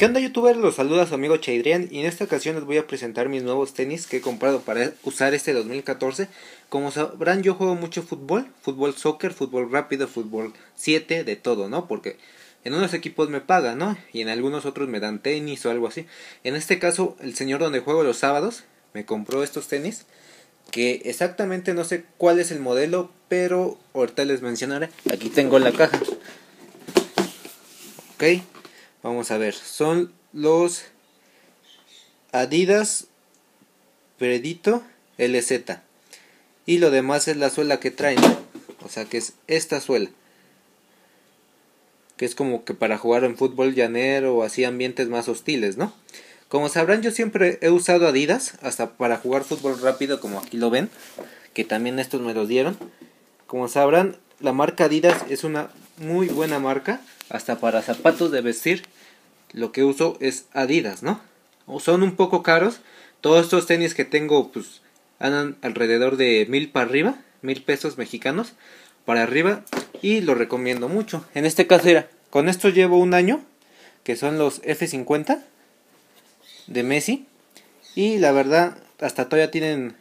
¿Qué onda youtubers? Los saluda su amigo Chaidrian y en esta ocasión les voy a presentar mis nuevos tenis que he comprado para usar este 2014. Como sabrán yo juego mucho fútbol, fútbol soccer, fútbol rápido, fútbol 7, de todo, ¿no? Porque en unos equipos me pagan, ¿no? Y en algunos otros me dan tenis o algo así. En este caso el señor donde juego los sábados me compró estos tenis que exactamente no sé cuál es el modelo, pero ahorita les mencionaré. Aquí tengo la caja. ¿Ok? Vamos a ver, son los Adidas Predito LZ. Y lo demás es la suela que traen. O sea que es esta suela. Que es como que para jugar en fútbol llanero o así ambientes más hostiles, ¿no? Como sabrán, yo siempre he usado Adidas, hasta para jugar fútbol rápido, como aquí lo ven, que también estos me los dieron. Como sabrán, la marca Adidas es una muy buena marca, hasta para zapatos de vestir. Lo que uso es Adidas, ¿no? O son un poco caros. Todos estos tenis que tengo, pues, andan alrededor de mil para arriba, mil pesos mexicanos para arriba y lo recomiendo mucho. En este caso era, con esto llevo un año, que son los F50 de Messi y la verdad hasta todavía tienen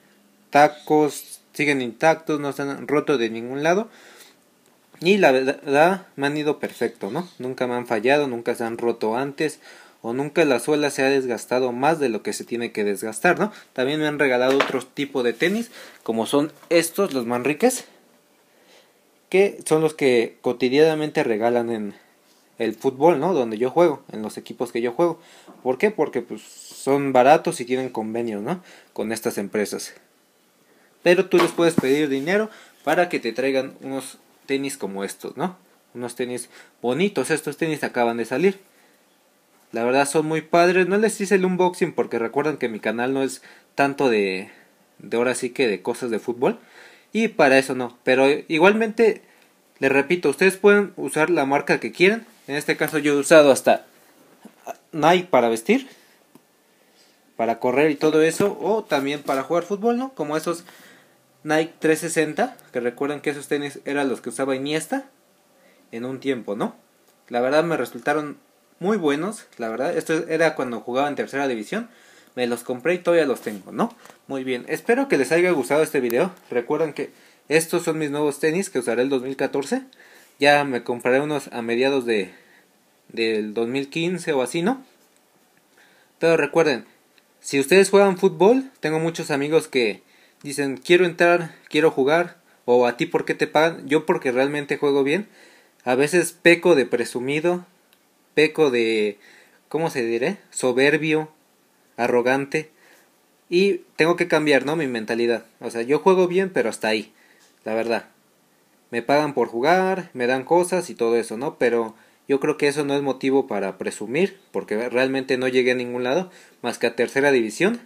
tacos, siguen intactos, no están rotos de ningún lado. Y la verdad me han ido perfecto, ¿no? Nunca me han fallado, nunca se han roto antes o nunca la suela se ha desgastado más de lo que se tiene que desgastar, ¿no? También me han regalado otro tipo de tenis, como son estos, los manriques, que son los que cotidianamente regalan en el fútbol, ¿no? Donde yo juego, en los equipos que yo juego. ¿Por qué? Porque pues, son baratos y tienen convenios, ¿no? Con estas empresas. Pero tú les puedes pedir dinero para que te traigan unos tenis como estos, ¿no? Unos tenis bonitos, estos tenis acaban de salir. La verdad son muy padres, no les hice el unboxing porque recuerdan que mi canal no es tanto de, de ahora sí que de cosas de fútbol. Y para eso no, pero igualmente, les repito, ustedes pueden usar la marca que quieran. En este caso yo he usado hasta Nike para vestir, para correr y todo eso, o también para jugar fútbol, ¿no? Como esos Nike 360, que recuerden que esos tenis eran los que usaba Iniesta en un tiempo, ¿no? La verdad me resultaron muy buenos, la verdad. Esto era cuando jugaba en tercera división. Me los compré y todavía los tengo, ¿no? Muy bien, espero que les haya gustado este video. Recuerden que estos son mis nuevos tenis que usaré el 2014. Ya me compraré unos a mediados de, del 2015 o así, ¿no? Pero recuerden, si ustedes juegan fútbol, tengo muchos amigos que dicen, quiero entrar, quiero jugar, o a ti por qué te pagan, yo porque realmente juego bien. A veces peco de presumido, peco de, ¿cómo se diré? Soberbio, arrogante. Y tengo que cambiar, ¿no? Mi mentalidad. O sea, yo juego bien, pero hasta ahí, la verdad. Me pagan por jugar, me dan cosas y todo eso, ¿no? Pero yo creo que eso no es motivo para presumir, porque realmente no llegué a ningún lado, más que a tercera división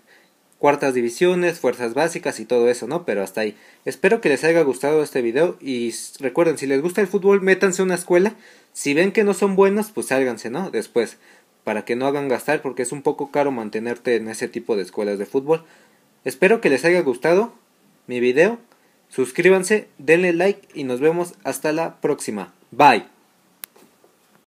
cuartas divisiones, fuerzas básicas y todo eso, ¿no? Pero hasta ahí. Espero que les haya gustado este video y recuerden, si les gusta el fútbol, métanse a una escuela. Si ven que no son buenos, pues sálganse, ¿no? Después, para que no hagan gastar porque es un poco caro mantenerte en ese tipo de escuelas de fútbol. Espero que les haya gustado mi video. Suscríbanse, denle like y nos vemos hasta la próxima. Bye.